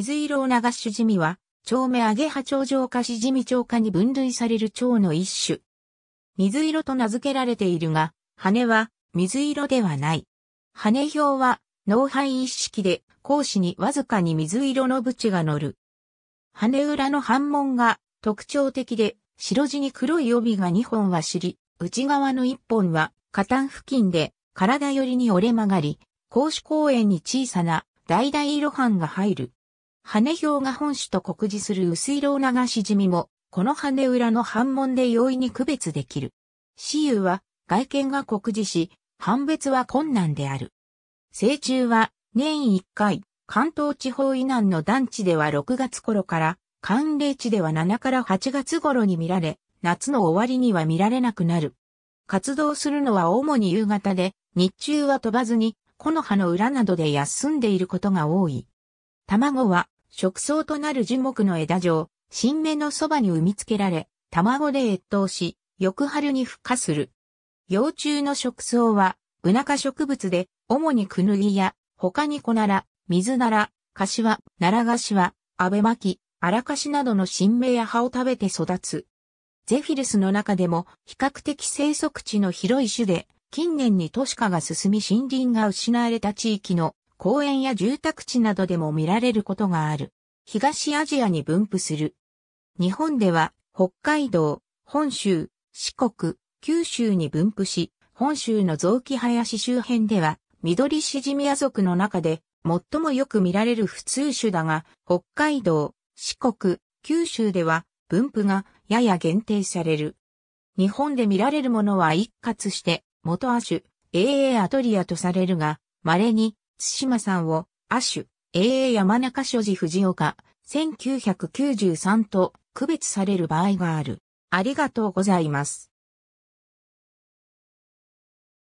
水色を流しじみは、蝶目アゲハ蝶状化しじみ蝶化に分類される蝶の一種。水色と名付けられているが、羽は水色ではない。羽表は脳肺一式で、講師にわずかに水色の縁が乗る。羽裏の反紋が特徴的で、白地に黒い帯が2本は尻、内側の1本は下端付近で体寄りに折れ曲がり、格子公園に小さな橙色斑が入る。羽表が本種と告示する薄色を流し染みも、この羽裏の反紋で容易に区別できる。雌雄は外見が告示し、判別は困難である。成虫は年1回、関東地方以南の団地では6月頃から、寒冷地では7から8月頃に見られ、夏の終わりには見られなくなる。活動するのは主に夕方で、日中は飛ばずに、木の葉の裏などで休んでいることが多い。卵は食草となる樹木の枝状、新芽のそばに産み付けられ、卵で越冬し、翌春に孵化する。幼虫の食草は、ブナ科植物で、主にクヌギや、他にコナラ、水ナラ、カシワ、ナラガシワ、アベマキ、アラカシなどの新芽や葉を食べて育つ。ゼフィルスの中でも比較的生息地の広い種で、近年に都市化が進み森林が失われた地域の公園や住宅地などでも見られることがある。東アジアに分布する。日本では北海道、本州、四国、九州に分布し、本州の雑木林周辺では、緑シジミア族の中で最もよく見られる普通種だが、北海道、四国、九州では分布がやや限定される。日本で見られるものは一括して、元亜種、AA アトリアとされるが、稀に津島さんを、亜種、AA 山中所持藤岡、1993と区別される場合がある。ありがとうございます。